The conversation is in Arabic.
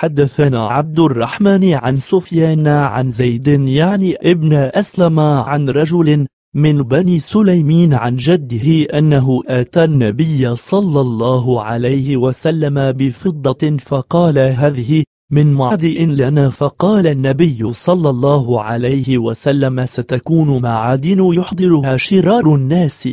حدثنا عبد الرحمن عن سفيان عن زيد يعني ابن أسلم عن رجل من بني سليمين عن جده أنه آتى النبي صلى الله عليه وسلم بفضة فقال هذه من معدئ لنا فقال النبي صلى الله عليه وسلم ستكون معادن يحضرها شرار الناس